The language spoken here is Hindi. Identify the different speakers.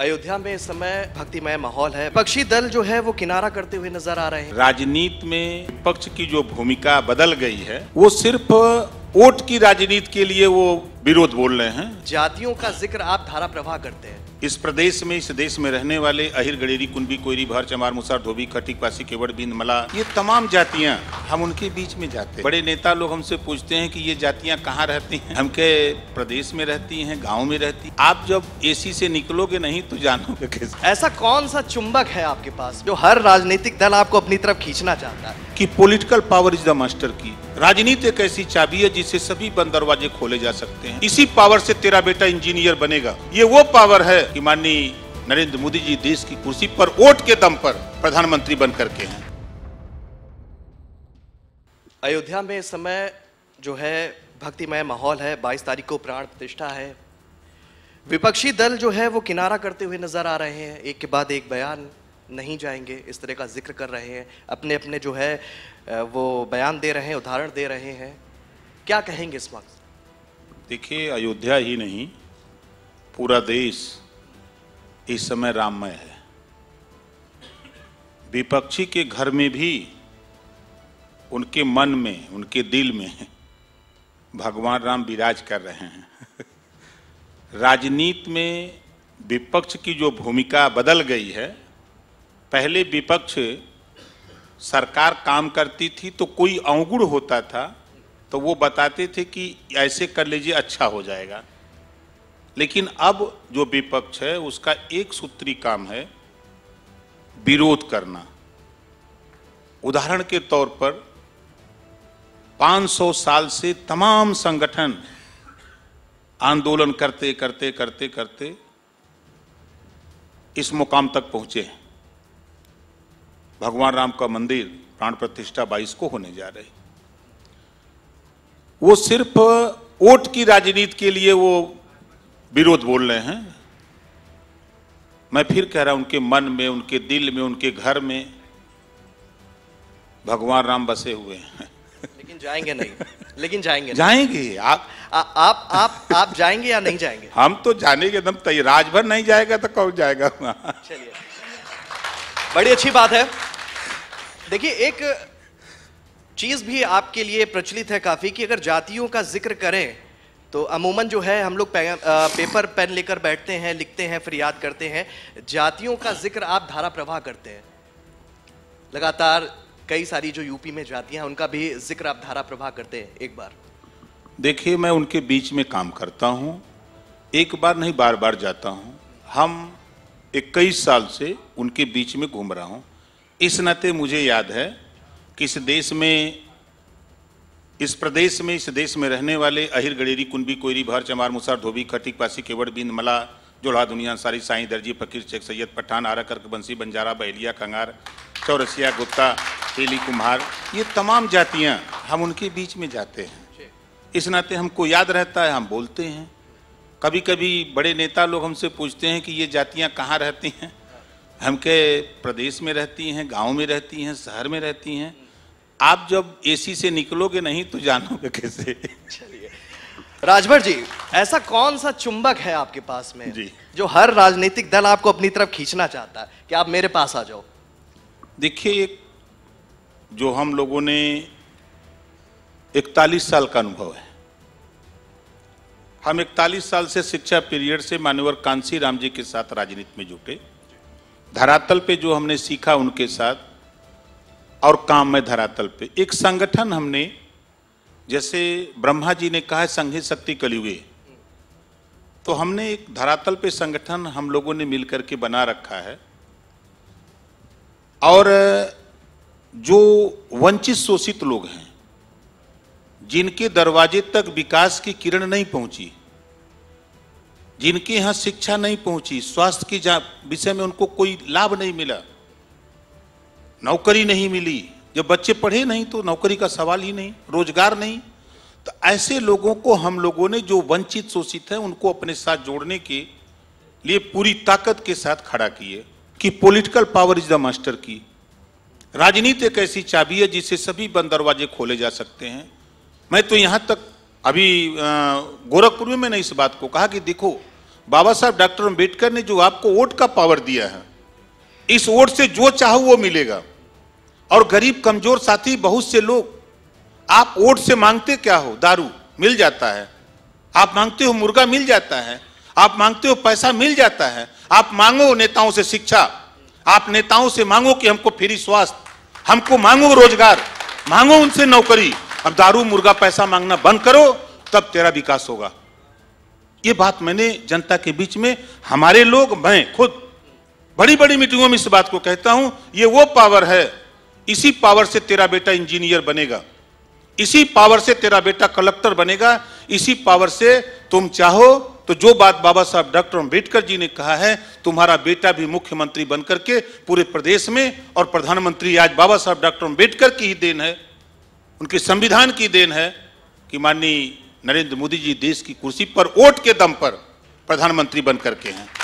Speaker 1: अयोध्या में इस समय भक्तिमय माहौल है पक्षी दल जो है वो किनारा करते हुए नजर आ रहे हैं
Speaker 2: राजनीति में पक्ष की जो भूमिका बदल गई है वो सिर्फ वोट की राजनीति के लिए वो विरोध बोल रहे हैं
Speaker 1: जातियों का जिक्र आप धारा प्रवाह करते हैं
Speaker 2: इस प्रदेश में इस देश में रहने वाले अहिर गड़ेरी कुंबी कोयरी भार चमार मुसार धोबी खटिक पासी केवड़ बिंद मला ये तमाम जातियां हम उनके बीच में जाते हैं बड़े नेता लोग हमसे पूछते हैं कि ये जातियां कहाँ रहती हैं हम के प्रदेश में रहती हैं गांव में रहती आप जब एसी से निकलोगे नहीं तो जानोगे कैसे ऐसा कौन सा
Speaker 1: चुंबक है आपके पास जो हर राजनीतिक दल आपको अपनी तरफ खींचना
Speaker 2: चाहता है की political power is the master की राजनीति एक ऐसी चाबी है जिससे सभी बंद दरवाजे खोले जा सकते हैं इसी पावर से तेरा बेटा इंजीनियर बनेगा ये वो पावर है कि माननीय नरेंद्र मोदी जी देश की कुर्सी पर वोट के दम पर प्रधानमंत्री बन करके हैं
Speaker 1: अयोध्या में इस समय जो है भक्तिमय माहौल है 22 तारीख को प्राण प्रतिष्ठा है विपक्षी दल जो है वो किनारा करते हुए नजर आ रहे हैं एक के बाद एक बयान नहीं जाएंगे इस तरह का जिक्र कर रहे हैं अपने अपने जो है वो बयान दे रहे हैं उदाहरण दे रहे हैं क्या कहेंगे इस वक्त
Speaker 2: देखिए अयोध्या ही नहीं पूरा देश इस समय राममय है विपक्षी के घर में भी उनके मन में उनके दिल में भगवान राम विराज कर रहे हैं राजनीति में विपक्ष की जो भूमिका बदल गई है पहले विपक्ष सरकार काम करती थी तो कोई अवगुण होता था तो वो बताते थे कि ऐसे कर लीजिए अच्छा हो जाएगा लेकिन अब जो विपक्ष है उसका एक सूत्री काम है विरोध करना उदाहरण के तौर पर 500 साल से तमाम संगठन आंदोलन करते करते करते करते इस मुकाम तक पहुंचे हैं भगवान राम का मंदिर प्राण प्रतिष्ठा बाईस को होने जा रही वो सिर्फ वोट की राजनीति के लिए वो विरोध बोल रहे हैं मैं फिर कह रहा हूं उनके मन में उनके दिल में उनके घर में भगवान राम बसे हुए हैं
Speaker 1: लेकिन जाएंगे नहीं लेकिन जाएंगे जाएंगे
Speaker 2: आप आ, आप आप आप जाएंगे या नहीं जाएंगे हम तो जाने के दम तय राजभर नहीं जाएगा तो कौन जाएगा चलिए बड़ी अच्छी बात है देखिए
Speaker 1: एक चीज़ भी आपके लिए प्रचलित है काफ़ी कि अगर जातियों का जिक्र करें तो अमूमन जो है हम लोग पेपर पेन लेकर बैठते हैं लिखते हैं फिर याद करते हैं जातियों का जिक्र आप धारा प्रवाह करते हैं लगातार कई सारी जो यूपी में जातियां हैं उनका भी जिक्र आप धारा प्रवाह करते हैं एक बार
Speaker 2: देखिए मैं उनके बीच में काम करता हूं एक बार नहीं बार बार जाता हूं हम इक्कीस साल से उनके बीच में घूम रहा हूं इस नाते मुझे याद है किस देश में इस प्रदेश में इस देश में रहने वाले अहिर गड़ेरी कुंबी कोयरी भर चमार मुसार धोबी खटिक पासी केवड़ बिंद मला जोड़ा दुनिया सारी साई दर्जी फकीर शेख सैयद पठान आरा कर्क बंसी बंजारा बहलिया कंगार चौरसिया गुप्ता तेली कुम्हार ये तमाम जातियाँ हम उनके बीच में जाते हैं इस नाते हमको याद रहता है हम बोलते हैं कभी कभी बड़े नेता लोग हमसे पूछते हैं कि ये जातियाँ कहाँ रहती हैं हम के प्रदेश में रहती हैं गांव में रहती हैं शहर में रहती हैं आप जब एसी से निकलोगे नहीं तो जानोगे कैसे चलिए
Speaker 1: राजभर जी ऐसा कौन सा चुंबक है आपके पास में जी जो हर राजनीतिक दल आपको अपनी तरफ खींचना चाहता है कि आप मेरे पास आ जाओ
Speaker 2: देखिए एक जो हम लोगों ने इकतालीस साल का अनुभव है हम इकतालीस साल से शिक्षा पीरियड से मान्यवर कांसी राम जी के साथ राजनीति में जुटे धरातल पे जो हमने सीखा उनके साथ और काम में धरातल पे एक संगठन हमने जैसे ब्रह्मा जी ने कहा है शक्ति कलयुगे तो हमने एक धरातल पे संगठन हम लोगों ने मिलकर के बना रखा है और जो वंचित शोषित लोग हैं जिनके दरवाजे तक विकास की किरण नहीं पहुंची जिनके यहाँ शिक्षा नहीं पहुंची स्वास्थ्य की विषय में उनको कोई लाभ नहीं मिला नौकरी नहीं मिली जब बच्चे पढ़े नहीं तो नौकरी का सवाल ही नहीं रोजगार नहीं तो ऐसे लोगों को हम लोगों ने जो वंचित शोषित हैं उनको अपने साथ जोड़ने के लिए पूरी ताकत के साथ खड़ा किए कि political power is the master की राजनीति एक ऐसी चाबी है जिससे सभी बंद दरवाजे खोले जा सकते हैं मैं तो यहाँ तक अभी गोरखपुर में मैंने इस बात को कहा कि देखो बाबा साहब डॉक्टर अम्बेडकर ने जो आपको वोट का पावर दिया है इस वोट से जो चाहो वो मिलेगा और गरीब कमजोर साथी बहुत से लोग आप वोट से मांगते क्या हो दारू मिल जाता है आप मांगते हो मुर्गा मिल जाता है आप मांगते हो पैसा मिल जाता है आप मांगो नेताओं से शिक्षा आप नेताओं से मांगो कि हमको फ्री स्वास्थ्य हमको मांगो रोजगार मांगो उनसे नौकरी अब दारू मुर्गा पैसा मांगना बंद करो तब तेरा विकास होगा ये बात मैंने जनता के बीच में हमारे लोग मैं खुद बड़ी बड़ी मीटिंगों में इस बात को कहता हूं ये वो पावर है इसी पावर से तेरा बेटा इंजीनियर बनेगा इसी पावर से तेरा बेटा कलेक्टर बनेगा इसी पावर से तुम चाहो तो जो बात बाबा साहब डॉक्टर अम्बेडकर जी ने कहा है तुम्हारा बेटा भी मुख्यमंत्री बनकर के पूरे प्रदेश में और प्रधानमंत्री आज बाबा साहब डॉक्टर अम्बेडकर की ही देन है उनके संविधान की देन है कि माननीय नरेंद्र मोदी जी देश की कुर्सी पर वोट के दम पर प्रधानमंत्री बनकर के हैं